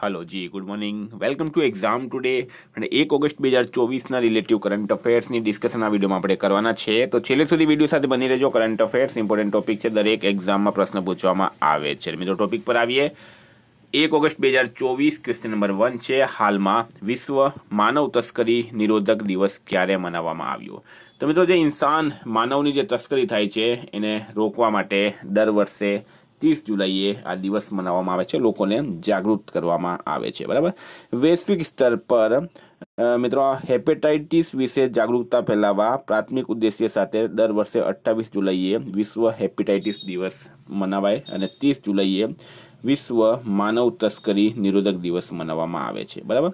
hello ji good morning welcome to exam today અને એક August બે હજાર ચોવીસના રિલેટિવ કરંટ અફેર્સની ડિસ્કશન આ વિડીયોમાં આપણે કરવાના છે તો છેલ્લે સુધી વિડીયો સાથે બની રહેજો કરંટ અફેર્સ ઇમ્પોર્ટન્ટ ટોપિક છે દરેક એક્ઝામમાં પ્રશ્ન પૂછવામાં આવે છે મિત્રો ટોપિક પર આવીએ એક ઓગસ્ટ બે હજાર ચોવીસ ક્વેશ્ચન નંબર વન છે હાલમાં વિશ્વ માનવ તસ્કરી નિરોધક દિવસ ક્યારે મનાવવામાં આવ્યો તો મિત્રો જે ઇન્સાન માનવની જે તસ્કરી થાય છે એને રોકવા માટે દર વર્ષે ત્રીસ જુલાઈએ આ દિવસ મનાવવામાં આવે છે લોકોને જાગૃત કરવામાં આવે છે બરાબર વૈશ્વિક સ્તર પર મિત્રો હેપેટાઇટિસ વિશે જાગૃતતા ફેલાવવા પ્રાથમિક ઉદ્દેશ્ય સાથે દર વર્ષે અઠ્ઠાવીસ જુલાઈએ વિશ્વ હેપેટાઇટિસ દિવસ મનાવાય અને ત્રીસ જુલાઈએ વિશ્વ માનવ તસ્કરી નિરોધક દિવસ મનાવવામાં આવે છે બરાબર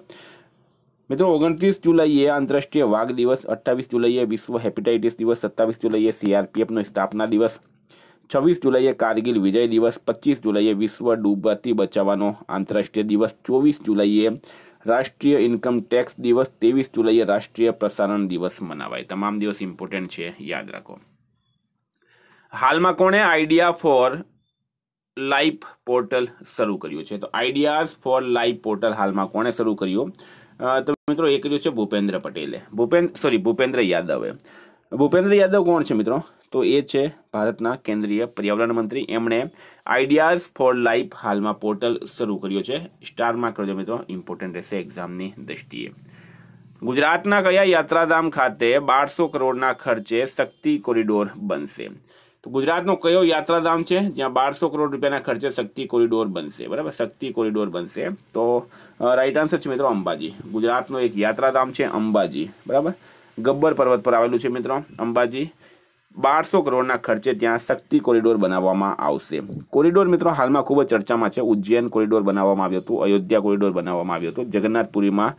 મિત્રો ઓગણત્રીસ જુલાઈએ આંતરરાષ્ટ્રીય વાઘ દિવસ અઠ્ઠાવીસ જુલાઈએ વિશ્વ હેપેટાઇટિસ દિવસ સત્તાવીસ જુલાઈએ સીઆરપીએફનો સ્થાપના દિવસ છવ્વીસ જુલાઈએ કારગિલ વિજય દિવસ પચીસ જુલાઈએ વિશ્વ ડૂબવાથી બચાવવાનો આંતરરાષ્ટ્રીય દિવસ ચોવીસ જુલાઈએ રાષ્ટ્રીય ઇન્કમ ટેક્સ દિવસ ત્રેવીસ જુલાઈએ રાષ્ટ્રીય પ્રસારણ દિવસ મનાવાય તમામ દિવસ ઇમ્પોર્ટન્ટ છે યાદ રાખો હાલમાં કોણે આઈડિયા ફોર લાઈફ પોર્ટલ શરૂ કર્યું છે તો આઈડિયાઝ ફોર લાઈફ પોર્ટલ હાલમાં કોણે શરૂ કર્યું તો મિત્રો એ કર્યું છે ભૂપેન્દ્ર પટેલે ભૂપેન્દ્ર સોરી ભૂપેન્દ્ર યાદવે ભૂપેન્દ્ર યાદવ કોણ છે મિત્રો તો એ છે ભારતના કેન્દ્રીય પર્યાવરણ મંત્રી એમણે આઈડિયાઝ ફોર લાઈફ હાલમાં પોર્ટલ શરૂ કર્યો છે સ્ટારમાં કરજો મિત્રો ઇમ્પોર્ટન્ટ રહેશે એક્ઝામની દ્રષ્ટિએ ગુજરાતના કયા યાત્રાધામ ખાતે બારસો કરોડના ખર્ચે શક્તિ કોરિડોર બનશે તો ગુજરાતનો કયો યાત્રાધામ છે જ્યાં બારસો કરોડ રૂપિયાના ખર્ચે શક્તિ કોરિડોર બનશે બરાબર શક્તિ કોરિડોર બનશે તો રાઈટ આન્સર છે મિત્રો અંબાજી ગુજરાતનો એક યાત્રાધામ છે અંબાજી બરાબર ગબ્બર પર્વત પર આવેલું છે મિત્રો અંબાજી બારસો કરોડના ખર્ચે ત્યાં શક્તિ કોરિડોર બનાવવામાં આવશે કોરિડોર મિત્રો હાલમાં ખૂબ જ ચર્ચામાં છે ઉજ્જૈન કોરિડોર બનાવવામાં આવ્યું હતું અયોધ્યા કોરિડોર બનાવવામાં આવ્યું હતું જગન્નાથપુરીમાં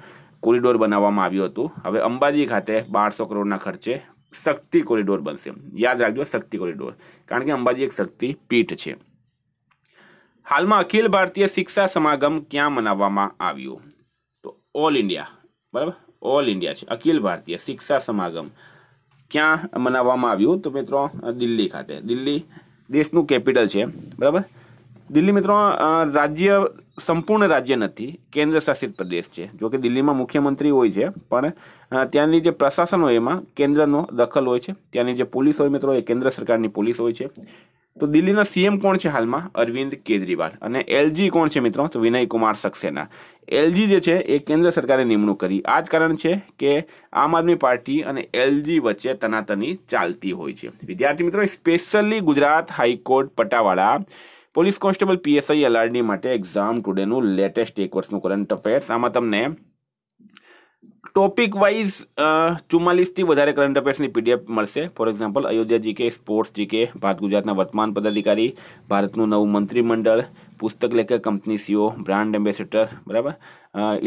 કોરિડોર બનાવવામાં આવ્યું હતું હવે અંબાજી ખાતે બારસો કરોડના ખર્ચે શક્તિ કોરિડોર બનશે યાદ રાખજો શક્તિ કોરિડોર કારણ કે અંબાજી એક શક્તિ પીઠ છે હાલમાં અખિલ ભારતીય શિક્ષા સમાગમ ક્યાં મનાવવામાં આવ્યું તો ઓલ ઇન્ડિયા બરાબર ઓલ ઇન્ડિયા છે અખિલ ભારતીય શિક્ષા સમાગમ ક્યાં મનાવવામાં આવ્યું તો મિત્રો દિલ્હી ખાતે દિલ્હી દેશનું કેપિટલ છે બરાબર દિલ્હી મિત્રો રાજ્ય સંપૂર્ણ રાજ્ય નથી કેન્દ્ર શાસિત પ્રદેશ છે જો કે દિલ્હીમાં મુખ્યમંત્રી હોય છે પણ ત્યાંની જે પ્રશાસન હોય એમાં કેન્દ્રનો દખલ હોય છે ત્યાંની જે પોલીસ હોય મિત્રો એ કેન્દ્ર સરકારની પોલીસ હોય છે તો દિલ્હીના સીએમ કોણ છે હાલમાં અરવિંદ કેજરીવાલ અને એલજી કોણ છે મિત્રો તો વિનય કુમાર સક્સેના એલજી જે છે એ કેન્દ્ર સરકારે નિમણૂક કરી આ જ કારણ છે કે આમ આદમી પાર્ટી અને એલજી વચ્ચે તનાતની ચાલતી હોય છે વિદ્યાર્થી મિત્રો સ્પેશિયલી ગુજરાત હાઈકોર્ટ પટાવાળા પોલીસ કોન્સ્ટેબલ પીએસઆઈ એલઆરડી માટે એક્ઝામ ટુડેનું લેટેસ્ટ એક વર્ષનું કરંટ અફેર્સ આમાં તમને ટોપિક વાઇઝ uh, ચુમ્માલીસથી વધારે કરંટ અફેર્સની પીડીએફ મળશે for example Ayodhya GK sports GK Bharat ગુજરાતના વર્તમાન પદાધિકારી ભારતનું નવું મંત્રીમંડળ પુસ્તક લેખક કંપની સીઓ બ્રાન્ડ એમ્બેસેડર બરાબર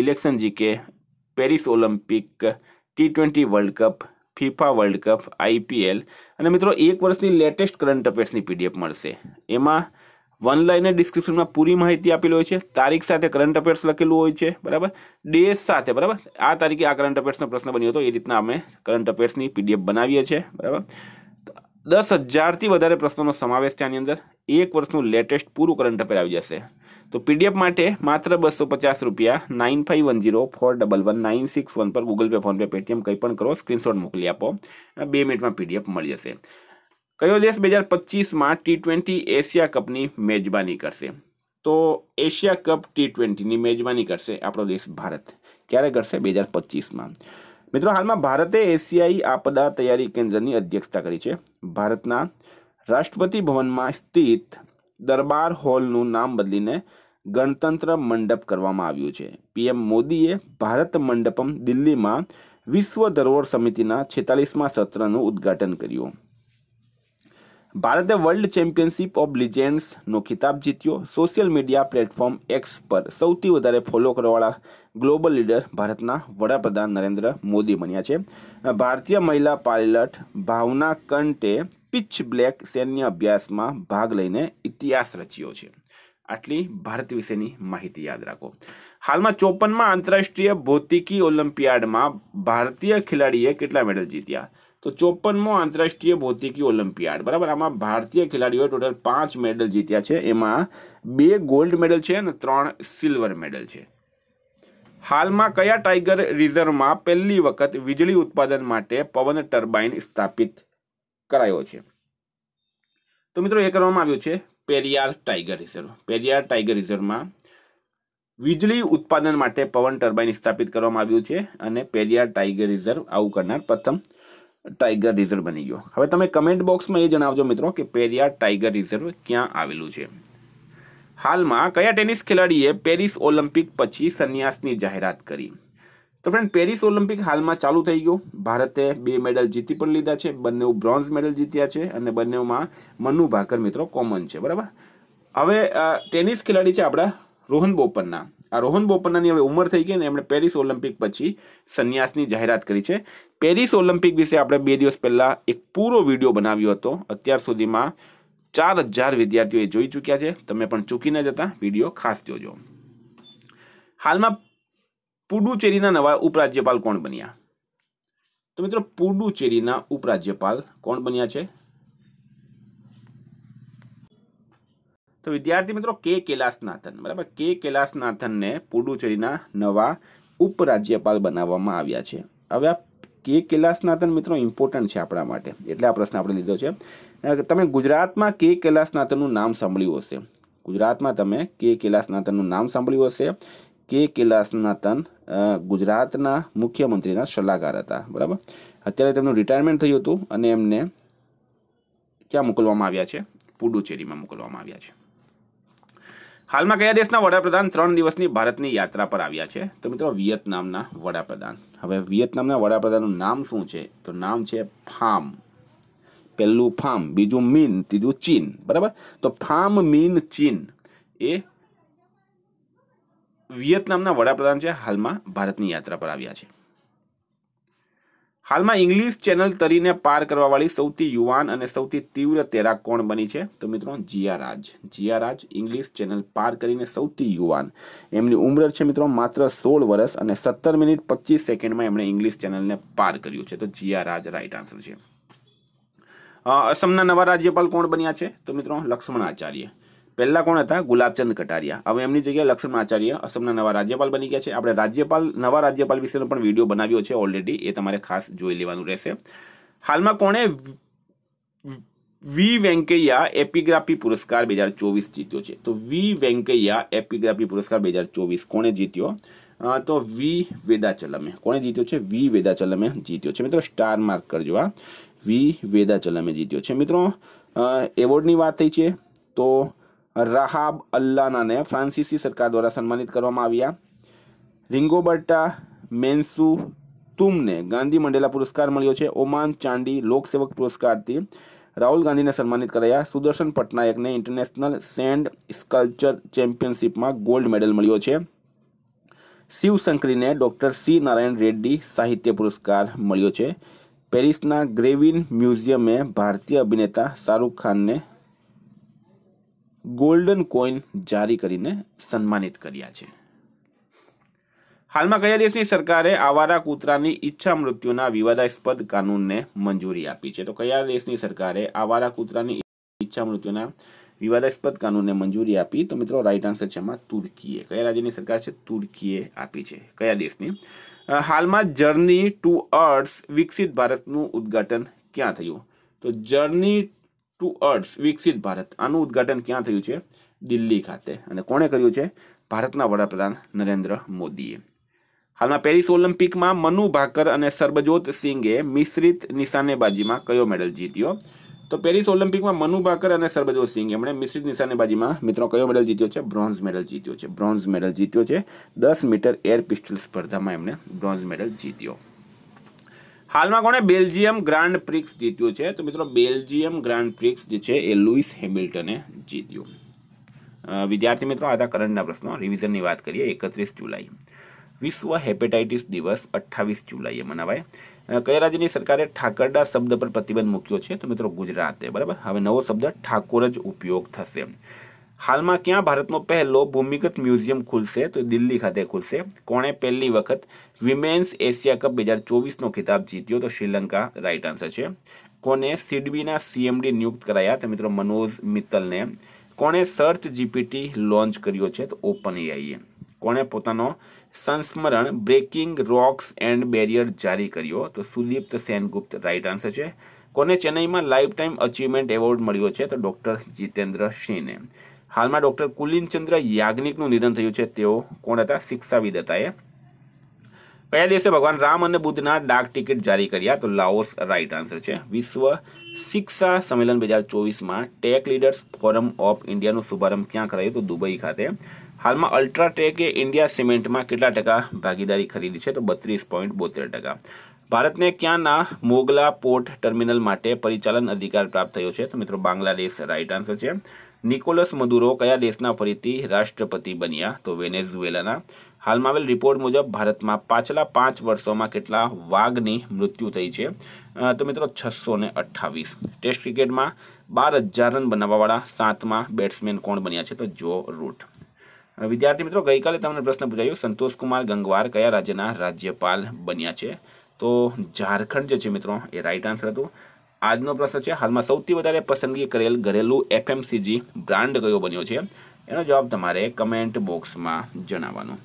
election GK Paris Olympic T twenty world cup FIFA world cup IPL અને મિત્રો એક વર્ષની લેટેસ્ટ કરંટ અફેર્સની પીડીએફ મળશે એમાં વન લાઇનર ડિસ્ક્રિપ્શનમાં પૂરી માહિતી આપેલી હોય છે તારીખ સાથે કરંટ અફેર્સ લખેલું હોય છે બરાબર ડેસ સાથે બરાબર આ તારીખે આ કરંટ અફેર્સનો પ્રશ્ન બન્યો હતો એ રીતના અમે કરંટ અફેર્સની પીડીએફ બનાવીએ છીએ બરાબર દસ હજારથી વધારે પ્રશ્નોનો સમાવેશ છે આની અંદર એક વર્ષનું લેટેસ્ટ પૂરું કરંટ અફેર આવી જશે તો પીડીએફ માટે માત્ર બસો પચાસ રૂપિયા nine five one zero four double one nine six one પર ગૂગલ પે ફોનપે પેટીએમ કંઈ પણ કરો સ્ક્રીનશોટ મોકલી આપો બે મિનિટમાં પીડીએફ મળી જશે કયો દેશ બે હજાર પચીસમાં ટી ટ્વેન્ટી એશિયા કપની મેજબાની કરશે તો એશિયા કપ ટી ટ્વેન્ટીની મેજબાની કરશે આપણો દેશ ભારત ક્યારે કરશે બે હજાર પચીસમાં મિત્રો હાલમાં ભારતે એશિયાઈ આપદા તૈયારી કેન્દ્રની અધ્યક્ષતા કરી છે ભારતના રાષ્ટ્રપતિ ભવનમાં સ્થિત દરબાર હોલનું નામ બદલીને ગણતંત્ર મંડપ કરવામાં આવ્યું છે પીએમ મોદીએ ભારત મંડપમ દિલ્હીમાં વિશ્વ ધરોહર સમિતિના છેતાલીસમાં સત્રનું ઉદ્ઘાટન કર્યું ભારતે વર્લ્ડ ચેમ્પિયનશિપ ઓફ લિજેન્ડ્સનો ખિતાબ જીત્યો સોશિયલ મીડિયા પ્લેટફોર્મ એક્સ પર સૌથી વધારે ફોલો કરવાવાળા ગ્લોબલ લીડર ભારતના વડાપ્રધાન નરેન્દ્ર મોદી બન્યા છે ભારતીય મહિલા pilot Bhavna Kante pitch black સૈન્ય અભ્યાસમાં ભાગ લઈને ઇતિહાસ રચ્યો છે આટલી ભારત વિશેની માહિતી યાદ રાખો હાલમાં ચોપનમાં આંતરરાષ્ટ્રીય ભૌતિકી ઓલિમ્પિયાડમાં ભારતીય ખેલાડીએ કેટલા મેડલ જીત્યા તો ચોપનમો આંતરરાષ્ટ્રીય ભૌતિકી ઓલિમ્પિયાડ બરાબર આમાં ભારતીય ખેલાડીઓએ ટોટલ પાંચ મેડલ જીત્યા છે એમાં બે ગોલ્ડ મેડલ છે અને ત્રણ સિલ્વર મેડલ છે હાલમાં કયા ટાઈગર રિઝર્વમાં પહેલી વખત વીજળી ઉત્પાદન માટે પવન ટર્બાઇન સ્થાપિત કરાયો છે તો મિત્રો એ કરવામાં આવ્યું છે Periyar tiger reserve Periyar tiger રિઝર્વમાં વીજળી ઉત્પાદન માટે પવન ટર્બાઇન સ્થાપિત કરવામાં આવ્યું છે અને પેરિયાર ટાઈગર રિઝર્વ આવું કરનાર પ્રથમ ટાઈગર રિઝર્વ બની ગયો હવે તમે કમેન્ટ બોક્સમાં એ જણાવજો મિત્રો કે પેરિયા ટાઈગર રિઝર્વ ક્યાં આવેલું છે હાલમાં કયા ટેનિસ ખેલાડીએ પેરિસ ઓલિમ્પિક પછી સંન્યાસની જાહેરાત કરી તો ફ્રેન્ડ પેરિસ ઓલિમ્પિક હાલમાં ચાલુ થઈ ગયું ભારતે બે મેડલ જીતી પણ લીધા છે બંને બ્રોન્ઝ મેડલ જીત્યા છે અને બંનેમાં મનુ ભાકર મિત્રો કોમન છે બરાબર હવે ટેનિસ ખેલાડી છે આપણા રોહન બોપન્ના આ રોહન બોપન્નાની હવે ઉંમર થઈ ગઈ ને એમણે પેરિસ ઓલિમ્પિક પછી સંન્યાસની જાહેરાત કરી છે પેરિસ ઓલિમ્પિક વિશે આપણે બે દિવસ પહેલાં એક પૂરો વિડીયો બનાવ્યો હતો અત્યાર સુધીમાં ચાર હજાર વિદ્યાર્થીઓએ જોઈ ચૂક્યા છે તમે પણ ચૂકી ન જતા વિડીયો ખાસ જોજો હાલમાં પુડુચેરીના નવા ઉપરાજ્યપાલ કોણ બન્યા તો મિત્રો પુડુચેરીના ઉપરાજ્યપાલ કોણ બન્યા છે તો વિદ્યાર્થી મિત્રો કે કૈલાસનાથન બરાબર કે કૈલાસનાથનને પુડુચેરીના નવા ઉપરાજ્યપાલ બનાવવામાં આવ્યા છે હવે આ કે કૈલાસનાથન મિત્રો ઇમ્પોર્ટન્ટ છે આપણા માટે એટલે આ પ્રશ્ન આપણે લીધો છે તમે ગુજરાતમાં કે કૈલાસનાથનનું નામ સાંભળ્યું હશે ગુજરાતમાં તમે કે કૈલાસનાથનનું નામ સાંભળ્યું હશે કે કૈલાસનાથન ગુજરાતના મુખ્યમંત્રીના સલાહકાર હતા બરાબર અત્યારે તેમનું રિટાયરમેન્ટ થયું હતું અને એમને ક્યાં મોકલવામાં આવ્યા છે પુડુચેરીમાં મોકલવામાં આવ્યા છે હાલમાં કયા દેશના વડાપ્રધાન ત્રણ દિવસની ભારતની યાત્રા પર આવ્યા છે તો મિત્રો વિયેતનામના વડાપ્રધાન હવે વિયેતનામના વડાપ્રધાનનું નામ શું છે તો નામ છે ફામ પહેલું ફામ બીજું મીન ત્રીજું ચીન બરાબર તો ફામ મીન ચીન એ વિયેતનામના વડાપ્રધાન છે હાલમાં ભારતની યાત્રા પર આવ્યા છે હાલમાં ઇંગ્લિશ ચેનલ તરીને પાર કરવાવાળી સૌથી યુવાન અને સૌથી તીવ્ર તેરા કોણ બની છે તો મિત્રો જીયા રાજ જીયા રાજ ઇંગ્લિશ ચેનલ પાર કરીને સૌથી યુવાન એમની ઉંમર છે મિત્રો માત્ર સોળ વર્ષ અને સત્તર મિનિટ પચીસ સેકન્ડમાં એમણે ઇંગ્લિશ ચેનલને પાર કર્યું છે તો જીયા રાજ રાઈટ આન્સર છે અસમના નવા રાજ્યપાલ કોણ બન્યા છે તો મિત્રો લક્ષ્મણ આચાર્ય પહેલાં કોણ હતા ગુલાબચંદ કટારિયા હવે એમની જગ્યાએ લક્ષ્મણ આચાર્ય અસમના નવા રાજ્યપાલ બની ગયા છે આપણે રાજ્યપાલ નવા રાજ્યપાલ વિશેનો પણ વિડીયો બનાવ્યો છે ઓલરેડી એ તમારે ખાસ જોઈ લેવાનું રહેશે હાલમાં કોણે વી વેંકૈયા એપિગ્રાફી પુરસ્કાર બે હજાર ચોવીસ જીત્યો છે તો વી વેંકૈયા એપિગ્રાફી પુરસ્કાર બે હજાર ચોવીસ કોણે જીત્યો તો વી વેદાચલમે કોણે જીત્યો છે વી વેદાચલમે જીત્યો છે મિત્રો સ્ટાર માર્ક કરજો આ વી વેદાચલમે જીત્યો છે મિત્રો એવોર્ડની વાત થઈ છે તો રાહાબ અલ્લાનાને ફ્રાન્સીસી સરકાર દ્વારા સન્માનિત કરવામાં આવ્યા રિંગોબર્ટા મેન્સુ તુમને ગાંધી મંડેલા પુરસ્કાર મળ્યો છે ઓમાન ચાંડી લોકસેવક પુરસ્કારથી રાહુલ ગાંધીને સન્માનિત કરાયા સુદર્શન પટનાયકને ઇન્ટરનેશનલ સેન્ડ સ્કલ્ચર ચેમ્પિયનશિપમાં ગોલ્ડ મેડલ મળ્યો છે શિવશંકરીને ડૉક્ટર સી નારાયણ રેડ્ડી સાહિત્ય પુરસ્કાર મળ્યો છે પેરિસના ગ્રેવિન મ્યુઝિયમે ભારતીય અભિનેતા શાહરૂખ ખાનને ગોલ્ડન કોઇન જારી કરીને સન્માનિત કર્યા છે હાલમાં કયા દેશની સરકારે આવારા કૂતરાની ઈચ્છા મૃત્યુના વિવાદાસ્પદ કાનૂનને મંજૂરી આપી છે તો કયા દેશની સરકારે આવારા કૂતરાની ઈચ્છા મૃત્યુના વિવાદાસ્પદ કાનૂનને મંજૂરી આપી તો મિત્રો રાઈટ આન્સર છે એમાં તુર્કીએ કયા રાજ્યની સરકાર છે તુર્કીએ આપી છે કયા દેશની હાલમાં જર્ની ટુ અર્થ વિકસિત ભારતનું ઉદ્ઘાટન ક્યાં થયું તો જર્ની ટુ અર્થ્સ વિકસિત ભારત આનું ઉદ્ઘાટન ક્યાં થયું છે દિલ્હી ખાતે અને કોણે કર્યું છે ભારતના વડાપ્રધાન નરેન્દ્ર મોદીએ હાલમાં પેરિસ ઓલિમ્પિકમાં મનુ ભાકર અને સરબજોત સિંઘે મિશ્રિત નિશાનેબાજીમાં કયો મેડલ જીત્યો તો પેરિસ ઓલિમ્પિકમાં મનુ ભાકર અને સરબજોત સિંઘ એમણે મિશ્રિત નિશાનેબાજીમાં મિત્રો કયો મેડલ જીત્યો છે બ્રોન્ઝ મેડલ જીત્યો છે બ્રોન્ઝ મેડલ જીત્યો છે દસ મીટર એર પિસ્ટલ સ્પર્ધામાં એમણે બ્રોન્ઝ મેડલ જીત્યો હાલમાં કોણે બેલ્જિયમ ગ્રાન્ડ પ્રિક્સ જીત્યું છે તો મિત્રો બેલ્જિયમ ગ્રાન્ડ પ્રિક્સ જે છે એ લુઈસ હેમિલ્ટને જીત્યું વિદ્યાર્થી મિત્રો આ હતા કરંટના પ્રશ્નો રિવિઝનની વાત કરીએ એકત્રીસ જુલાઈ વિશ્વ હેપેટાઇટિસ દિવસ અઠ્ઠાવીસ જુલાઈએ મનાવાય કયા રાજ્યની સરકારે ઠાકરડા શબ્દ પર પ્રતિબંધ મૂક્યો છે તો મિત્રો ગુજરાતે બરાબર હવે નવો શબ્દ ઠાકોર જ ઉપયોગ થશે હાલમાં ક્યાં ભારતનો પહેલો ભૂમિગત મ્યુઝિયમ ખુલશે તો દિલ્હી ખાતે ખુલશે કોણે પહેલી વખત વિમેન્સ એશિયા કપ બે હજાર ચોવીસનો ખિતાબ જીત્યો તો શ્રીલંકા રાઇટ આન્સર છે કોને સિડબીના સીએમડી નિયુક્ત કરાયા તો મિત્રો મનોજ મિત્તલને કોણે સર્ચ જીપીટી લોન્ચ કર્યો છે તો ઓપન એઆઈએ કોણે પોતાનો સંસ્મરણ બ્રેકિંગ રોક્સ એન્ડ બેરિયર જારી કર્યો તો સુદીપ્ત સેનગુપ્ત રાઇટ આન્સર છે કોને ચેન્નઈમાં લાઈફ ટાઈમ અચીવમેન્ટ એવોર્ડ મળ્યો છે તો ડૉક્ટર જીતેન્દ્ર સિંહને હાલમાં ડૉક્ટર કુલિનચંદ્ર યાજ્ઞિકનું નિધન થયું છે તેઓ કોણ હતા શિક્ષાવિદ હતા એ કયા દિવસે ભગવાન રામ અને બુદ્ધના ડાક ટિકિટ જારી કર્યા તો લાઓસ રાઇટ આન્સર છે વિશ્વ શિક્ષા સંમેલન બે હજાર ચોવીસમાં ટેક લીડર્સ ફોરમ ઓફ ઇન્ડિયાનો શુભારંભ ક્યાં કરાયો તો દુબઈ ખાતે હાલમાં અલ્ટ્રાટેકે ઇન્ડિયા સિમેન્ટમાં કેટલા ટકા ભાગીદારી ખરીદી છે તો બત્રીસ પોઈન્ટ બોતેર ટકા ભારતને ક્યાંના મોગલા પોર્ટ ટર્મિનલ માટે પરિચાલન અધિકાર પ્રાપ્ત થયો છે તો મિત્રો બાંગ્લાદેશ રાઇટ આન્સર છે નિકોલસ મદુરો કયા દેશના ફરીથી રાષ્ટ્રપતિ બન્યા તો વેનેઝુએલાના હાલમાં આવેલ રિપોર્ટ મુજબ ભારતમાં પાછલા પાંચ વર્ષોમાં કેટલા વાઘની મૃત્યુ થઈ છે તો મિત્રો છસો ને અઠ્ઠાવીસ ટેસ્ટ ક્રિકેટમાં બાર હજાર રન બનાવવાવાળા સાતમાં બેટ્સમેન કોણ બન્યા છે તો જો રૂટ વિદ્યાર્થી મિત્રો ગઈકાલે તમને પ્રશ્ન પૂછાયો સંતોષકુમાર ગંગવાર કયા રાજ્યના રાજ્યપાલ બન્યા છે તો ઝારખંડ જે છે મિત્રો એ રાઈટ આન્સર હતું આજનો પ્રશ્ન છે હાલમાં સૌથી વધારે પસંદગી કરેલ ઘરેલું एफएमसीजी બ્રાન્ડ કયો બન્યો છે એનો જવાબ તમારે કમેન્ટ બોક્સમાં જણાવવાનો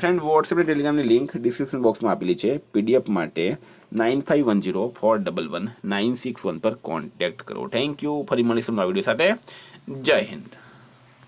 ફ્રેન્ડ WhatsApp ને Telegram ની લિંક ડિસ્ક્રિપ્શન બોક્સમાં આપેલી છે PDF માટે 9510411961 પર કોન્ટેક્ટ કરો થેન્ક યુ ફરી મળીશું નવા વિડિયો સાથે જય હિન્દ